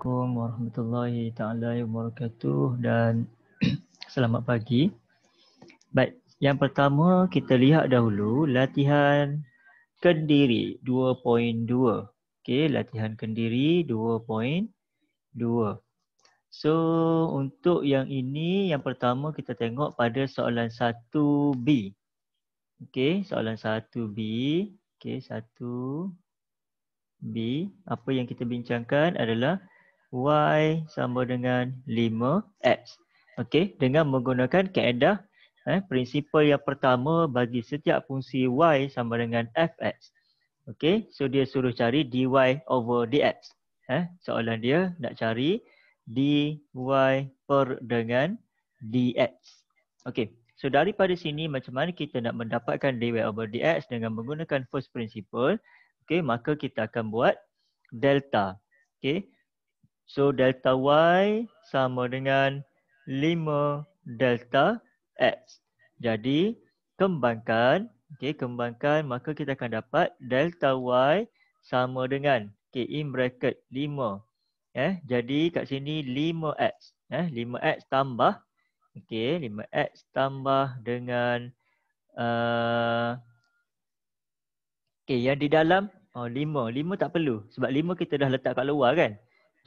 Assalamualaikum warahmatullahi taala wabarakatuh dan selamat pagi. Baik, yang pertama kita lihat dahulu latihan kendiri 2.2. Okey, latihan kendiri 2.2. So, untuk yang ini yang pertama kita tengok pada soalan 1B. Okey, soalan 1B. Okey, 1 B. Apa yang kita bincangkan adalah y sama dengan 5x. Okey, dengan menggunakan kaedah eh, prinsipal yang pertama bagi setiap fungsi y sama dengan fx. Okey, so dia suruh cari dy over dx. Eh, soalan dia nak cari dy per dengan dx. Okey, so daripada sini macam mana kita nak mendapatkan dy over dx dengan menggunakan first principle. Okey, maka kita akan buat delta. Okey, So delta y sama dengan 5 delta x. Jadi kembangkan, okey kembangkan maka kita akan dapat delta y sama dengan okey in bracket 5. Eh jadi kat sini 5x. Eh 5x tambah okey 5x tambah dengan uh, eh, okey yang di dalam oh 5. 5 tak perlu sebab 5 kita dah letak kat luar kan.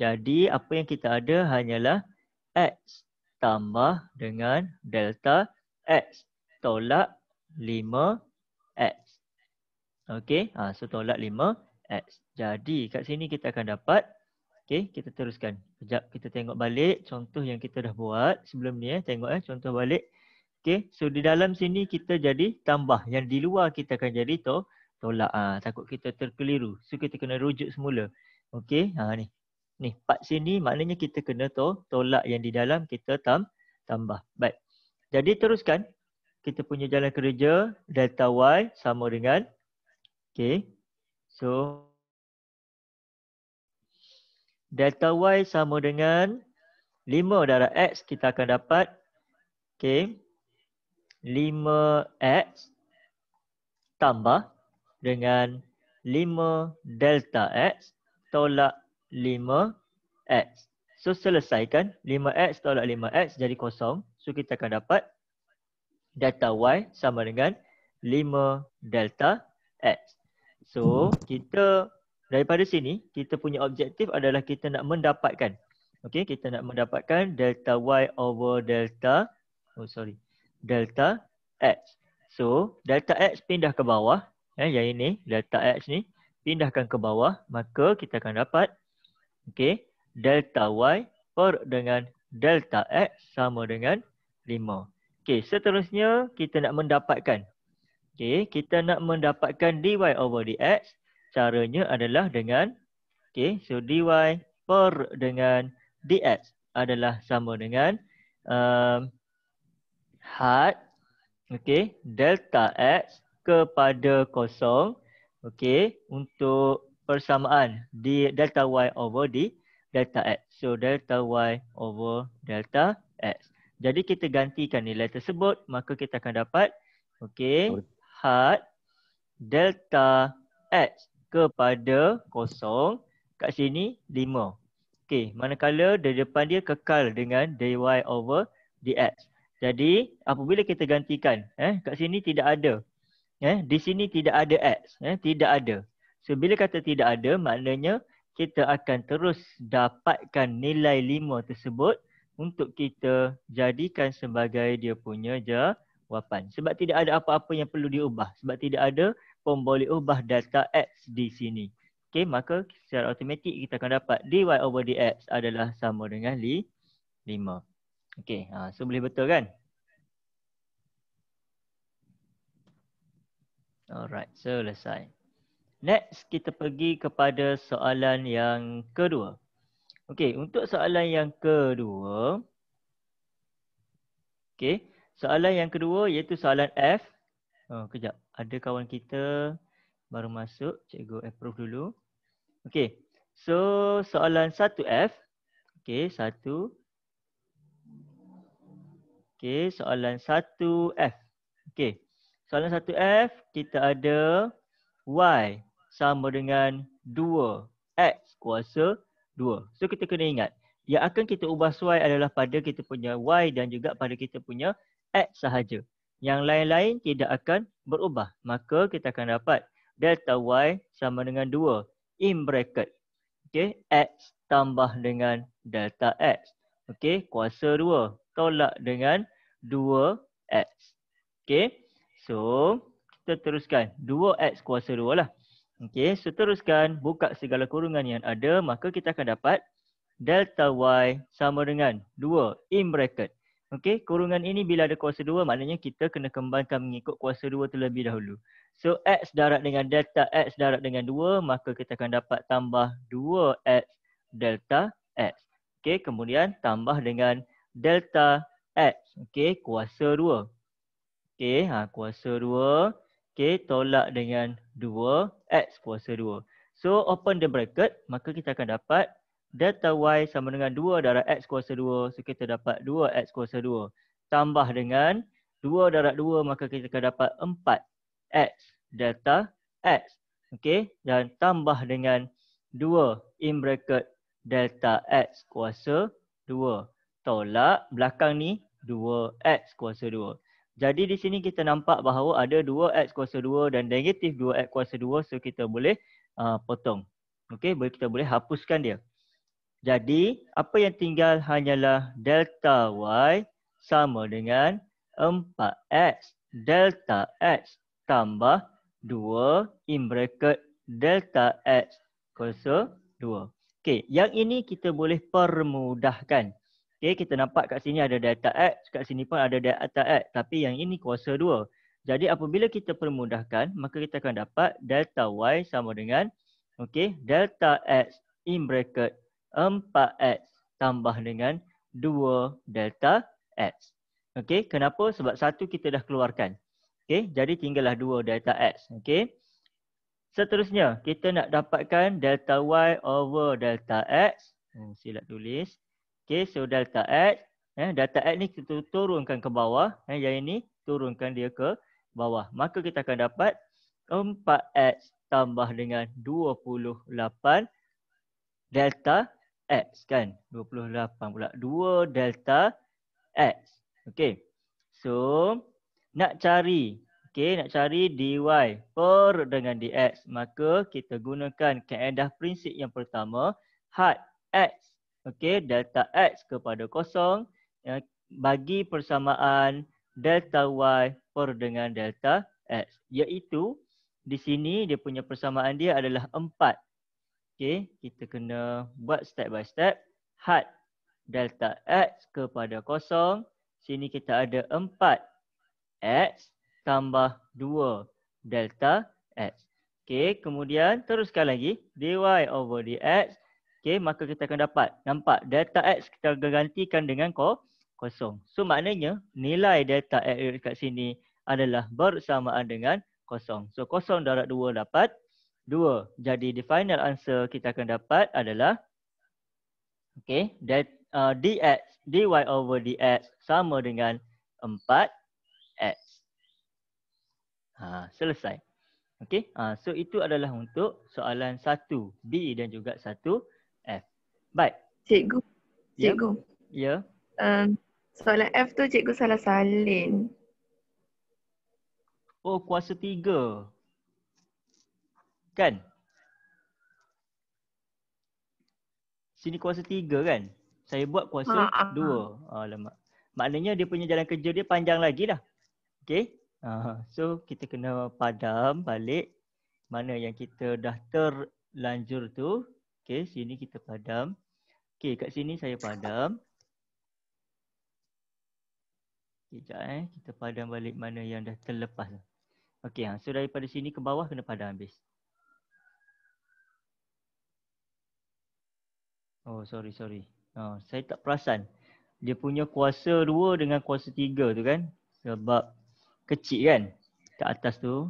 Jadi apa yang kita ada hanyalah X tambah dengan delta X tolak 5X. Okey, ha, so tolak 5X. Jadi kat sini kita akan dapat, okey kita teruskan. Sekejap kita tengok balik contoh yang kita dah buat sebelum ni. Eh. Tengok eh, contoh balik. Okey, so di dalam sini kita jadi tambah. Yang di luar kita akan jadi to, tolak. Ha, takut kita terkeliru. So kita kena rujuk semula. Okey, ha, ni ni part sini maknanya kita kena to tolak yang di dalam kita tam tambah baik jadi teruskan kita punya jalan kerja delta y sama dengan okey so delta y sama dengan 5 darah x kita akan dapat okey 5x tambah dengan 5 delta x tolak 5x. So selesaikan 5x tolak 5x jadi kosong. So kita akan dapat data y sama dengan 5 delta x. So kita daripada sini kita punya objektif adalah kita nak mendapatkan. Okay kita nak mendapatkan delta y over delta. Oh sorry. Delta x. So delta x pindah ke bawah. Eh, yang ini delta x ni pindahkan ke bawah. Maka kita akan dapat Okey, delta y per dengan delta x sama dengan 5. Okey, seterusnya kita nak mendapatkan. okey, kita nak mendapatkan dy over dx. Caranya adalah dengan, okey, so dy per dengan dx adalah sama dengan um, hat okay, delta x kepada kosong. okey, untuk persamaan di delta y over di delta x. So delta y over delta x. Jadi kita gantikan nilai tersebut maka kita akan dapat okey hat delta x kepada kosong kat sini 5. Okey, manakala di depan dia kekal dengan dy over dx. Jadi apabila kita gantikan eh kat sini tidak ada eh di sini tidak ada x eh tidak ada So bila kata tidak ada maknanya kita akan terus dapatkan nilai lima tersebut untuk kita jadikan sebagai dia punya jawapan. Sebab tidak ada apa-apa yang perlu diubah. Sebab tidak ada pun boleh ubah data X di sini. Okay, maka secara automatik kita akan dapat dy over dx adalah sama dengan li, lima. Okay, ha, so boleh betul kan? Alright, selesai. So Next kita pergi kepada soalan yang kedua. Okey, untuk soalan yang kedua Okey, soalan yang kedua iaitu soalan F. Oh, kejap. Ada kawan kita baru masuk. Cikgu approve dulu. Okey. So, soalan 1F. Okey, satu, Okey, soalan 1F. Okey. Soalan 1F kita ada Y sama dengan 2x kuasa 2. So kita kena ingat yang akan kita ubah suai adalah pada kita punya y dan juga pada kita punya x sahaja. Yang lain-lain tidak akan berubah. Maka kita akan dapat delta y sama dengan 2 in bracket. Okay, x tambah dengan delta x. Okay, kuasa 2 tolak dengan 2x. Okay, so kita teruskan 2x kuasa 2 lah. Okey, teruskan. buka segala kurungan yang ada, maka kita akan dapat delta y sama dengan 2 in bracket. Okey, kurungan ini bila ada kuasa 2, maknanya kita kena kembangkan mengikut kuasa 2 terlebih dahulu. So x darab dengan delta x darab dengan 2, maka kita akan dapat tambah 2x delta x. Okey, kemudian tambah dengan delta x. Okey, kuasa 2. Okey, ha, kuasa 2. Okey, tolak dengan 2x kuasa 2. So open the bracket maka kita akan dapat delta y sama dengan 2 darab x kuasa 2. So kita dapat 2x kuasa 2. Tambah dengan 2 darab 2 maka kita akan dapat 4x delta x. Okay dan tambah dengan 2 in bracket delta x kuasa 2. Tolak belakang ni 2x kuasa 2. Jadi di sini kita nampak bahawa ada 2x kuasa 2 dan negatif 2x kuasa 2 so kita boleh uh, potong. Okey, boleh kita boleh hapuskan dia. Jadi apa yang tinggal hanyalah delta y sama dengan 4x delta x tambah 2 in bracket delta x kuasa 2. Okey, yang ini kita boleh permudahkan. Okay, kita nampak kat sini ada delta X, kat sini pun ada delta X. Tapi yang ini kuasa 2. Jadi apabila kita permudahkan, maka kita akan dapat delta Y sama dengan okay, delta X in bracket 4X tambah dengan 2 delta X. Okay, kenapa? Sebab satu kita dah keluarkan. Okay, jadi tinggallah 2 delta X. Okay. Seterusnya, kita nak dapatkan delta Y over delta X. Hmm, silap tulis. Okey, so delta x eh delta x ni kita turunkan ke bawah eh yang ini turunkan dia ke bawah. Maka kita akan dapat 4x tambah dengan 28 delta x kan. 28 pula 2 delta x. Okey. So nak cari Okey, nak cari dy per dengan dx. Maka kita gunakan keadaan prinsip yang pertama. Had x okey delta x kepada kosong ya, bagi persamaan delta y per dengan delta x iaitu di sini dia punya persamaan dia adalah 4 okey kita kena buat step by step had delta x kepada kosong sini kita ada 4 x tambah 2 delta x okey kemudian teruskan lagi dy over dx okay, maka kita akan dapat nampak delta x kita gantikan dengan kosong. So maknanya nilai delta x dekat sini adalah bersamaan dengan kosong. So kosong darat dua dapat dua. Jadi the final answer kita akan dapat adalah okay, that, uh, dx, dy over dx sama dengan 4x. Ha, selesai. Okay, ha, so itu adalah untuk soalan satu b dan juga satu. c But Cikgu Cikgu Ya yeah. um, Soalan F tu cikgu salah salin Oh kuasa tiga Kan Sini kuasa tiga kan Saya buat kuasa ha, dua ah, Alamak Maknanya dia punya jalan kerja dia panjang lagi lah Okay uh, So kita kena padam balik Mana yang kita dah terlanjur tu Okay sini kita padam Okay, kat sini saya padam. Sekejap eh. Kita padam balik mana yang dah terlepas. Okay, ha, so daripada sini ke bawah kena padam habis. Oh, sorry, sorry. Oh, saya tak perasan. Dia punya kuasa 2 dengan kuasa 3 tu kan. Sebab kecil kan kat atas tu.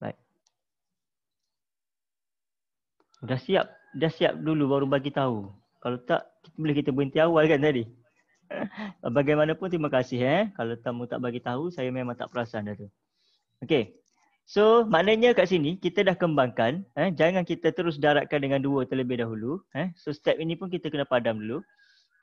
Baik. Dah siap. Dah siap dulu baru bagi tahu. Kalau tak, boleh kita berhenti awal kan tadi? Bagaimanapun terima kasih eh. Kalau tamu tak bagi tahu, saya memang tak perasan dah tu. Okay. So, maknanya kat sini kita dah kembangkan. Eh. Jangan kita terus daratkan dengan dua terlebih dahulu. Eh. So, step ini pun kita kena padam dulu.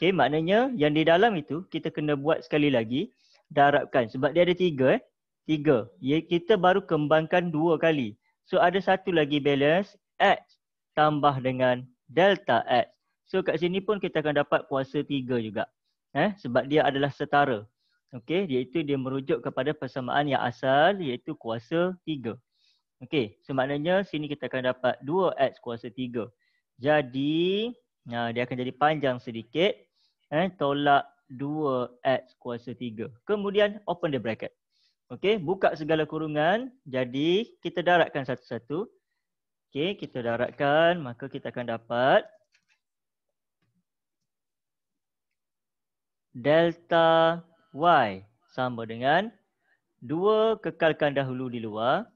Okay, maknanya yang di dalam itu kita kena buat sekali lagi. Daratkan. Sebab dia ada tiga. Eh. Tiga. Ya, kita baru kembangkan dua kali. So, ada satu lagi balance. X tambah dengan delta X. So kat sini pun kita akan dapat kuasa tiga juga. Eh, sebab dia adalah setara. Okey, iaitu dia merujuk kepada persamaan yang asal iaitu kuasa tiga. Okey, so maknanya sini kita akan dapat 2x kuasa tiga. Jadi, nah, dia akan jadi panjang sedikit. Eh, tolak 2x kuasa tiga. Kemudian open the bracket. Okey, buka segala kurungan. Jadi, kita daratkan satu-satu. Okey, kita daratkan. Maka kita akan dapat delta y sama dengan 2 kekalkan dahulu di luar.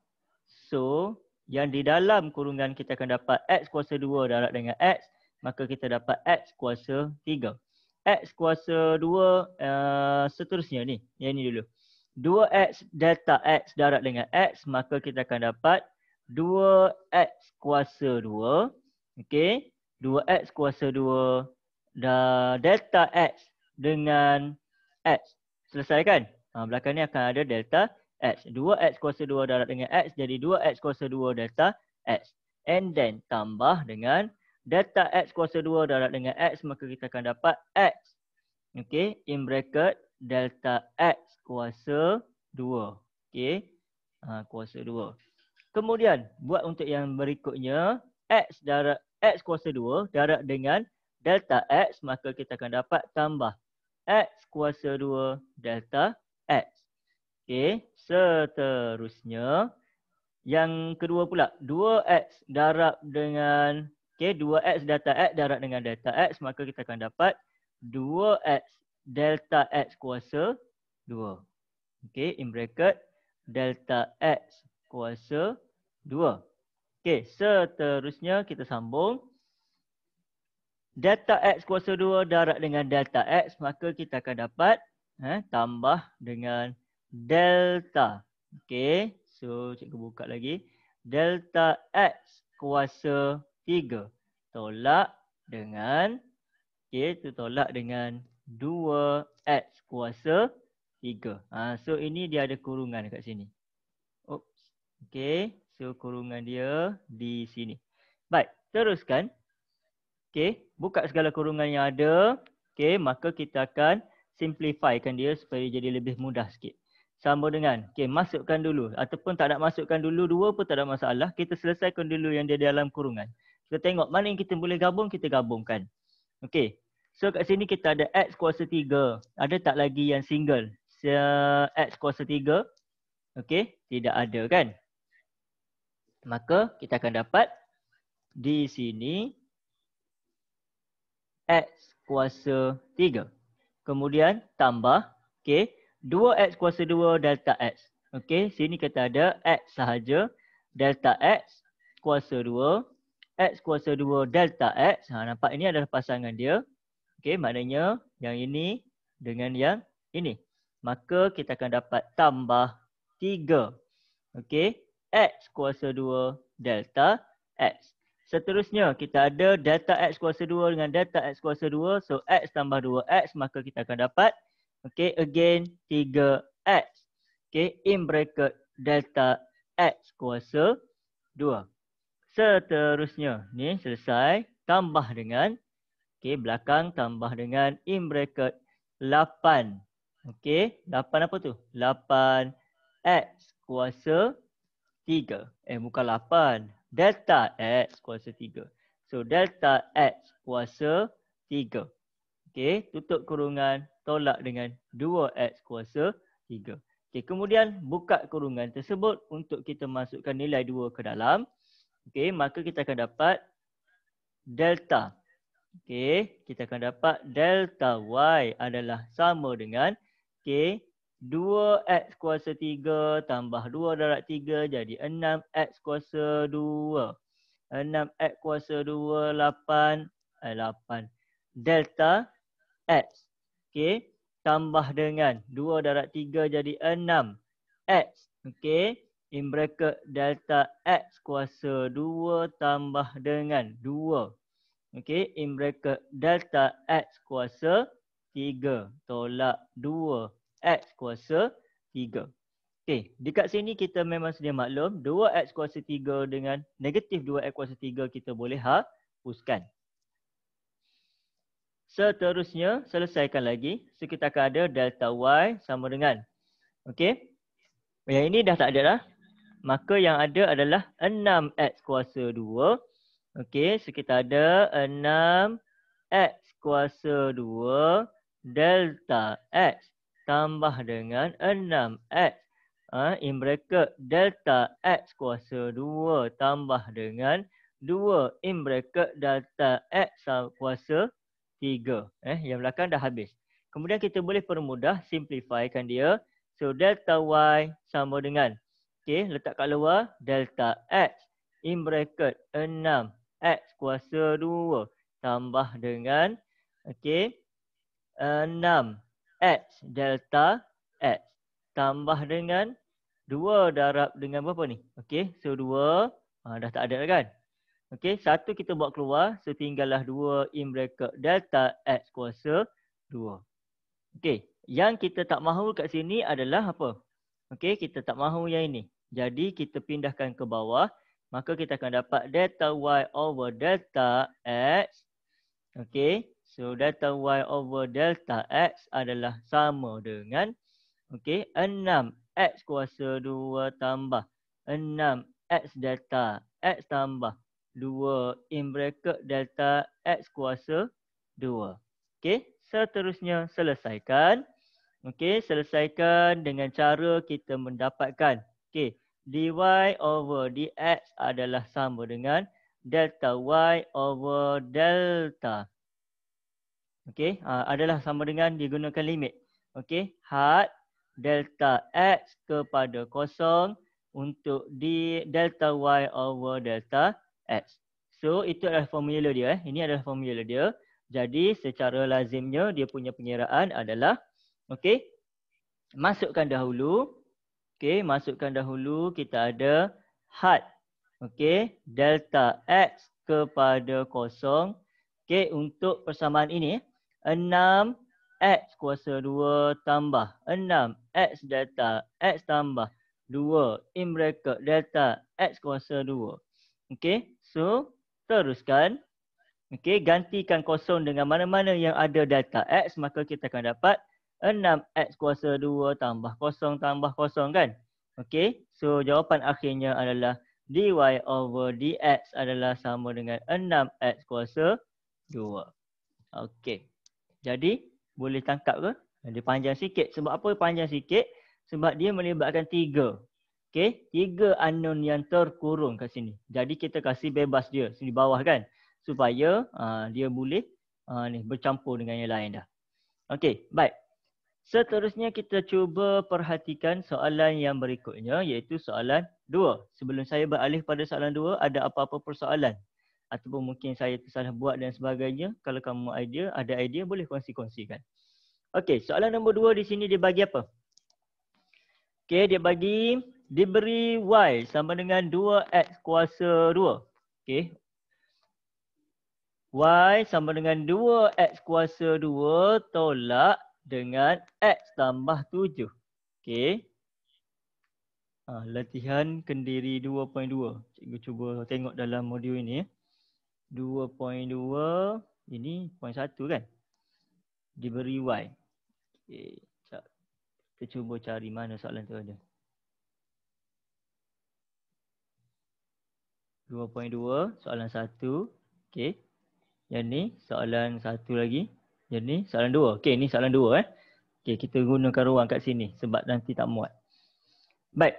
So, yang di dalam kurungan kita akan dapat x kuasa 2 darab dengan x. Maka kita dapat x kuasa 3. x kuasa 2 uh, eh, seterusnya ni. Yang ni dulu. 2x delta x darab dengan x. Maka kita akan dapat 2x kuasa 2. Okay. 2x kuasa 2 da delta x dengan x. Selesai kan? Ha, belakang ni akan ada delta x. 2x kuasa 2 darat dengan x jadi 2x kuasa 2 delta x. And then tambah dengan delta x kuasa 2 darat dengan x maka kita akan dapat x. Okay. In bracket delta x kuasa 2. Okay. Ha, kuasa 2. Kemudian buat untuk yang berikutnya x darab x kuasa 2 darab dengan delta x maka kita akan dapat tambah x kuasa 2 delta x. Okey, seterusnya yang kedua pula 2x darab dengan okey 2x delta x darab dengan delta x maka kita akan dapat 2x delta x kuasa 2. Okey, in bracket delta x kuasa 2. Okey, seterusnya kita sambung delta X kuasa 2 darat dengan delta X maka kita akan dapat eh, tambah dengan delta. Okay. So cikgu buka lagi. Delta X kuasa 3 tolak dengan okay, tu tolak dengan 2X kuasa 3. Ha, so ini dia ada kurungan dekat sini. Oops. Okay. So kurungan dia di sini. Baik. Teruskan. Okey, buka segala kurungan yang ada. Okey, maka kita akan simplifykan dia supaya jadi lebih mudah sikit. Sama dengan, okey, masukkan dulu ataupun tak nak masukkan dulu dua pun tak ada masalah. Kita selesaikan dulu yang dia dalam kurungan. Kita tengok mana yang kita boleh gabung, kita gabungkan. Okey. So kat sini kita ada x kuasa 3. Ada tak lagi yang single? Se x kuasa 3. Okey, tidak ada kan? Maka kita akan dapat di sini x kuasa 3. Kemudian tambah okay, 2x kuasa 2 delta x. Okay, sini kita ada x sahaja delta x kuasa 2. x kuasa 2 delta x. Ha, nampak ini adalah pasangan dia. Okay, maknanya yang ini dengan yang ini. Maka kita akan dapat tambah 3. Okay, x kuasa 2 delta x. Seterusnya kita ada delta x kuasa 2 dengan delta x kuasa 2. So x tambah 2x maka kita akan dapat okay, again 3x. Okay, in bracket delta x kuasa 2. Seterusnya ni selesai tambah dengan okay, belakang tambah dengan in bracket 8. Okay, 8 apa tu? 8x kuasa 3. Eh bukan 8 delta x kuasa 3. So delta x kuasa 3. Okey, tutup kurungan tolak dengan 2x kuasa 3. Okey, kemudian buka kurungan tersebut untuk kita masukkan nilai 2 ke dalam. Okey, maka kita akan dapat delta. Okey, kita akan dapat delta y adalah sama dengan okey 2x kuasa 3 tambah 2 darab 3 jadi 6x kuasa 2. 6x kuasa 2, 8. Delta x. Okey. Tambah dengan 2 darab 3 jadi 6x. Okey. In bracket delta x kuasa 2 tambah dengan 2. Okey. In bracket delta x kuasa 3. Tolak 2 x kuasa 3. Okey, dekat sini kita memang sedia maklum 2x kuasa 3 dengan negatif 2x kuasa 3 kita boleh hapuskan. Seterusnya, selesaikan lagi. So, kita akan ada delta y sama dengan. Okey, yang ini dah tak ada lah. Maka yang ada adalah 6x kuasa 2. Okey, so kita ada 6x kuasa 2 delta x tambah dengan 6x. Ha, in bracket delta x kuasa 2 tambah dengan 2 in bracket delta x kuasa 3. Eh, yang belakang dah habis. Kemudian kita boleh permudah simplifykan dia. So delta y sama dengan. Okay, letak kat luar delta x in bracket 6x kuasa 2 tambah dengan okay, X delta X tambah dengan 2 darab dengan berapa ni? Okey, so 2 ha, dah tak ada kan? Okey, satu kita buat keluar, so tinggallah 2 in bracket delta X kuasa 2. Okey, yang kita tak mahu kat sini adalah apa? Okey, kita tak mahu yang ini. Jadi kita pindahkan ke bawah, maka kita akan dapat delta Y over delta X. Okey, So delta y over delta x adalah sama dengan okay, 6x kuasa 2 tambah 6x delta x tambah 2 in bracket delta x kuasa 2. Okay, seterusnya selesaikan. Okay, selesaikan dengan cara kita mendapatkan. Okay, dy over dx adalah sama dengan delta y over delta x. Okey, uh, adalah sama dengan digunakan limit. Okey, had delta x kepada kosong untuk d delta y over delta x. So, itu adalah formula dia. Eh. Ini adalah formula dia. Jadi, secara lazimnya dia punya penyeraan adalah okey, masukkan dahulu Okey, masukkan dahulu kita ada had Okey, delta x kepada kosong Okey, untuk persamaan ini. Eh. Enam X kuasa dua tambah enam X delta X tambah dua in bracket delta X kuasa dua. Okay so teruskan Okay gantikan kosong dengan mana-mana yang ada delta X maka kita akan dapat enam X kuasa dua tambah kosong tambah kosong kan Okay so jawapan akhirnya adalah dy over dx adalah sama dengan enam x kuasa dua. Okay. Jadi boleh tangkap ke? Dia panjang sikit. Sebab apa panjang sikit? Sebab dia melibatkan tiga. Okay. Tiga unknown yang terkurung kat sini. Jadi kita kasih bebas dia di bawah kan. Supaya uh, dia boleh uh, ni, bercampur dengan yang lain dah. Okay. Baik. Seterusnya kita cuba perhatikan soalan yang berikutnya iaitu soalan dua. Sebelum saya beralih pada soalan dua, ada apa-apa persoalan ataupun mungkin saya tersalah buat dan sebagainya. Kalau kamu idea, ada idea boleh kongsi-kongsikan. Okey, soalan nombor dua di sini dia bagi apa? Okey, dia bagi diberi y sama dengan 2x kuasa 2. Okey. y sama dengan 2x kuasa 2 tolak dengan x tambah 7. Okey. Ha, latihan kendiri 2.2. Cikgu cuba tengok dalam modul ini. Ya. 2.2 ini 0.1 kan diberi y okey kita cuba cari mana soalan tu ada 2.2 soalan 1 okey yang ni soalan 1 lagi yang ni soalan 2 okey ni soalan 2 eh okey kita gunakan ruang kat sini sebab nanti tak muat baik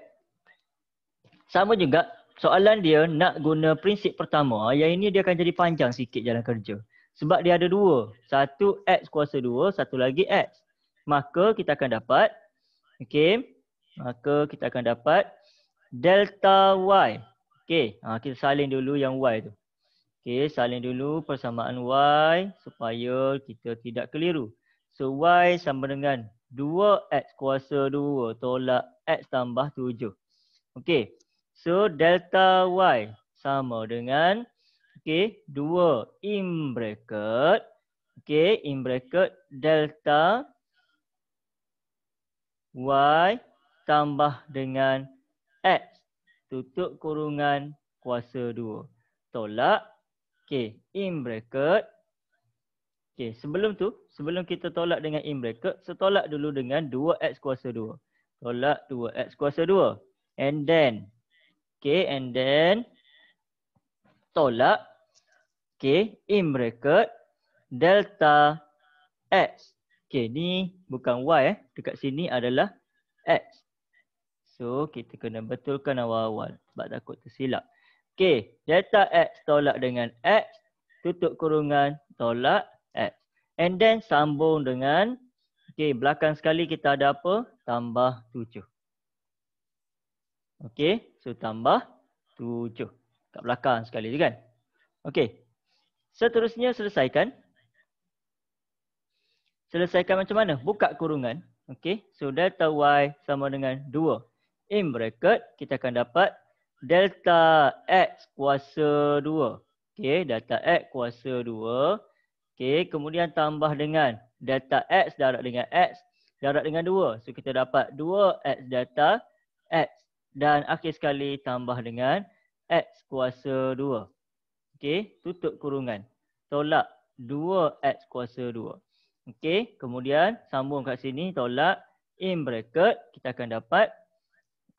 sama juga soalan dia nak guna prinsip pertama yang ini dia akan jadi panjang sikit jalan kerja sebab dia ada dua satu x kuasa dua satu lagi x maka kita akan dapat okay? maka kita akan dapat delta y okey ha, kita salin dulu yang y tu okay? salin dulu persamaan y supaya kita tidak keliru so y sama dengan 2x kuasa 2 tolak x tambah 7 okay? So delta y sama dengan okay, 2 in bracket okay, in bracket delta y tambah dengan x tutup kurungan kuasa 2. Tolak okay, in bracket okay, sebelum tu sebelum kita tolak dengan in bracket setolak dulu dengan 2x kuasa 2. Tolak 2x kuasa 2 and then Okay and then tolak okay in bracket delta x. Okay ni bukan y eh. Dekat sini adalah x. So kita kena betulkan awal-awal sebab takut tersilap. Okay delta x tolak dengan x tutup kurungan tolak x. And then sambung dengan okay belakang sekali kita ada apa? Tambah tujuh. Okay. So tambah 7. Kat belakang sekali tu kan. Okey. Seterusnya selesaikan. Selesaikan macam mana? Buka kurungan. Okey. So delta y sama dengan 2. In bracket kita akan dapat delta x kuasa 2. Okey. Delta x kuasa 2. Okey. Kemudian tambah dengan delta x darab dengan x darab dengan 2. So kita dapat 2x delta x dan akhir sekali tambah dengan x kuasa 2. Okey, tutup kurungan. Tolak 2x kuasa 2. Okey, kemudian sambung kat sini tolak in bracket kita akan dapat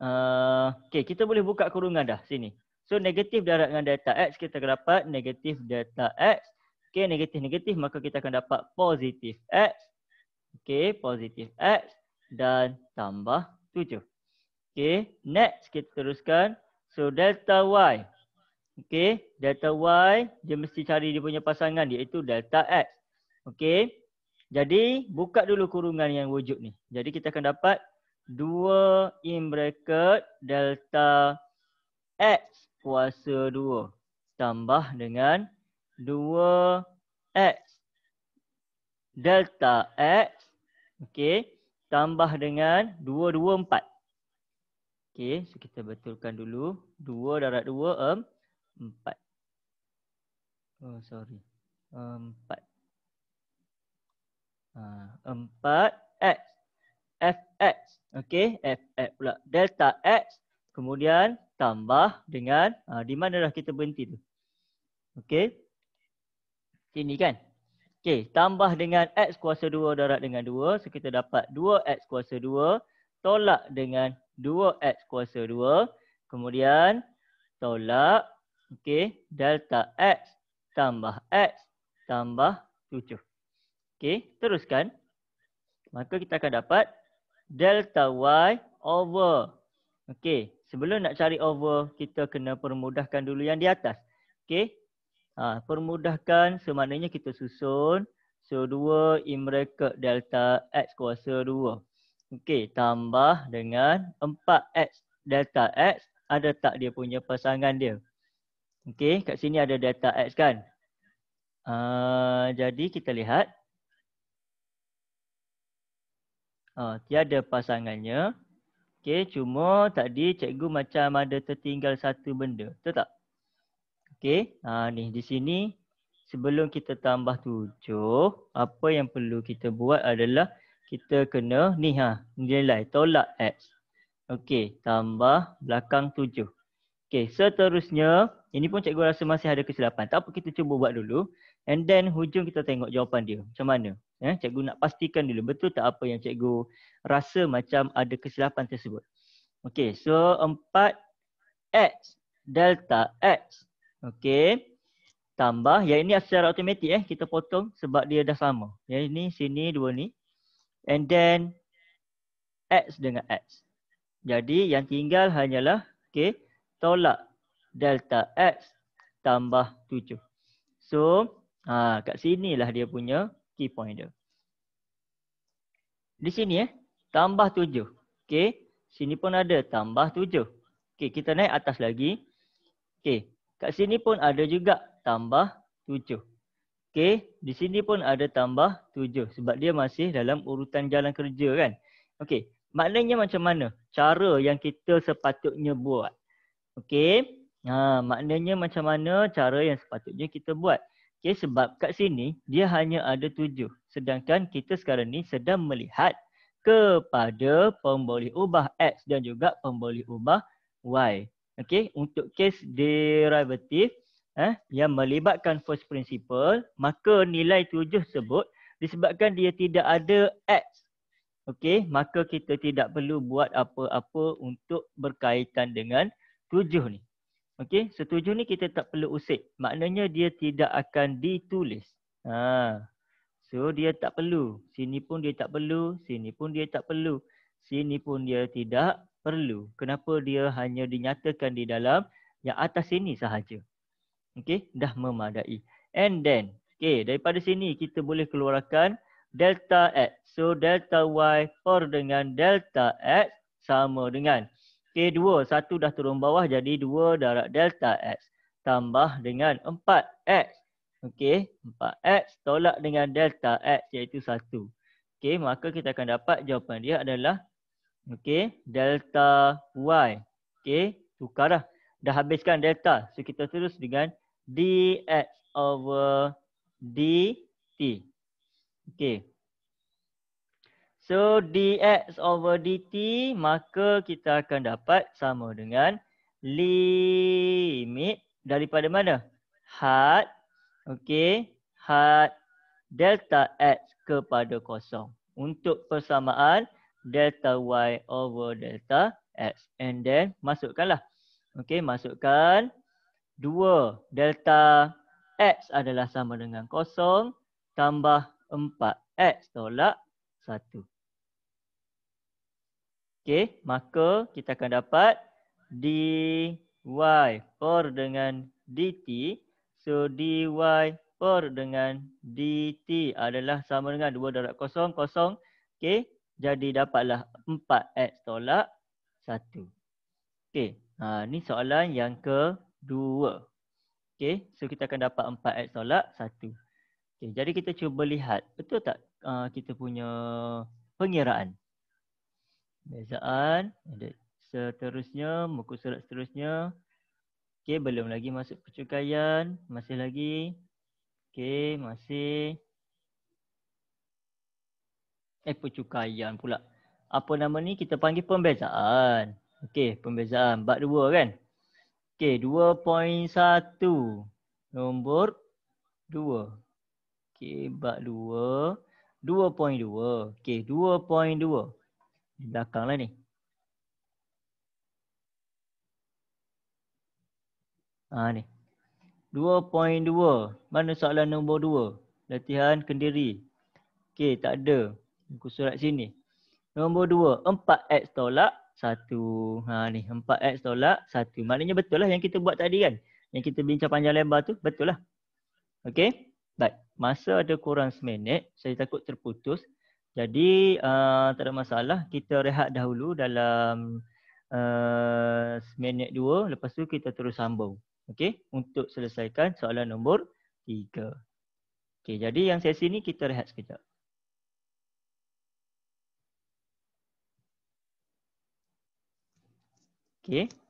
uh, okey, kita boleh buka kurungan dah sini. So negatif darat dengan delta x kita akan dapat negatif delta x. Okey, negatif-negatif maka kita akan dapat positif x. Okey, positif x dan tambah 7. Okay, next kita teruskan. So delta Y. Okay, delta Y dia mesti cari dia punya pasangan iaitu delta X. Okay, jadi buka dulu kurungan yang wujud ni. Jadi kita akan dapat 2 in bracket delta X kuasa 2 tambah dengan 2 X delta X okay, tambah dengan 224. Okey, so kita betulkan dulu. 2 darat 2, um, 4. Oh, sorry. Um, 4. Uh, f X. okey f x pula. Delta X. Kemudian tambah dengan uh, di mana dah kita berhenti tu. okey Sini kan. okey tambah dengan X kuasa 2 darat dengan 2. So kita dapat 2 X kuasa 2 tolak dengan 2x kuasa 2 kemudian tolak okey delta x tambah x tambah 7 okey teruskan maka kita akan dapat delta y over okey sebelum nak cari over kita kena permudahkan dulu yang di atas okey ha, permudahkan semaknanya kita susun so 2 in bracket delta x kuasa 2 Okey, tambah dengan 4x delta x ada tak dia punya pasangan dia? Okey, kat sini ada delta x kan? Uh, jadi kita lihat. Uh, tiada pasangannya. Okey, cuma tadi cikgu macam ada tertinggal satu benda. Betul tak? Okey, uh, ni di sini. Sebelum kita tambah tujuh, apa yang perlu kita buat adalah kita kena ni ha nilai tolak x okey tambah belakang 7 okey seterusnya ini pun cikgu rasa masih ada kesilapan tak apa kita cuba buat dulu and then hujung kita tengok jawapan dia macam mana eh cikgu nak pastikan dulu betul tak apa yang cikgu rasa macam ada kesilapan tersebut okey so 4 x delta x okey tambah yang ini secara automatik eh kita potong sebab dia dah sama yang ini sini dua ni and then x dengan x. Jadi yang tinggal hanyalah okay, tolak delta x tambah 7. So ha, kat lah dia punya key point dia. Di sini eh, tambah 7. Okay. Sini pun ada tambah 7. Okay, kita naik atas lagi. Okay. Kat sini pun ada juga tambah 7. Okey, di sini pun ada tambah tujuh sebab dia masih dalam urutan jalan kerja kan. Okey, maknanya macam mana? Cara yang kita sepatutnya buat. Okey, ha, maknanya macam mana cara yang sepatutnya kita buat. Okay, sebab kat sini dia hanya ada tujuh. Sedangkan kita sekarang ni sedang melihat kepada pemboleh ubah X dan juga pemboleh ubah Y. Okey, untuk kes derivative eh, yang melibatkan first principle, maka nilai tujuh sebut disebabkan dia tidak ada X. Okey, maka kita tidak perlu buat apa-apa untuk berkaitan dengan tujuh ni. Okey, setuju ni kita tak perlu usik. Maknanya dia tidak akan ditulis. Ha. So dia tak perlu. Sini pun dia tak perlu, sini pun dia tak perlu. Sini pun dia tidak perlu. Kenapa dia hanya dinyatakan di dalam yang atas sini sahaja okey dah memadai and then okey daripada sini kita boleh keluarkan delta x so delta y per dengan delta x sama dengan k2 satu dah turun bawah jadi 2 darab delta x tambah dengan 4x okey 4x tolak dengan delta x iaitu 1 okey maka kita akan dapat jawapan dia adalah okey delta y okey tukarlah dah habiskan delta so kita terus dengan dx over dt. Okay. So dx over dt maka kita akan dapat sama dengan limit daripada mana? Had. Okay. Had delta x kepada kosong. Untuk persamaan delta y over delta x. And then masukkanlah. Okay. Masukkan. 2 delta X adalah sama dengan kosong tambah 4 X tolak 1. Okey, maka kita akan dapat dy per dengan dt. So dy per dengan dt adalah sama dengan 2 darab kosong kosong. Okey, jadi dapatlah 4x tolak 1. Okey, ha, ni soalan yang ke dua. Okay, so kita akan dapat empat ayat solat, satu. Okay, jadi kita cuba lihat, betul tak uh, kita punya pengiraan? Bezaan, seterusnya, muka surat seterusnya. Okay, belum lagi masuk percukaian, masih lagi. Okay, masih. Eh, percukaian pula. Apa nama ni? Kita panggil pembezaan. Okay, pembezaan. Bab dua kan? Okey, 2.1 nombor 2. Okey, bab 2. 2.2. Okey, 2.2. Di belakanglah ni. Ha ni. 2.2. Mana soalan nombor 2? Latihan kendiri. Okey, tak ada. Aku surat sini. Nombor 2, 4x tolak satu ha ni 4x tolak satu maknanya betul lah yang kita buat tadi kan yang kita bincang panjang lebar tu betul lah okey baik masa ada kurang seminit saya takut terputus jadi uh, tak ada masalah kita rehat dahulu dalam uh, seminit dua lepas tu kita terus sambung okey untuk selesaikan soalan nombor tiga okey jadi yang sesi ni kita rehat sekejap Okay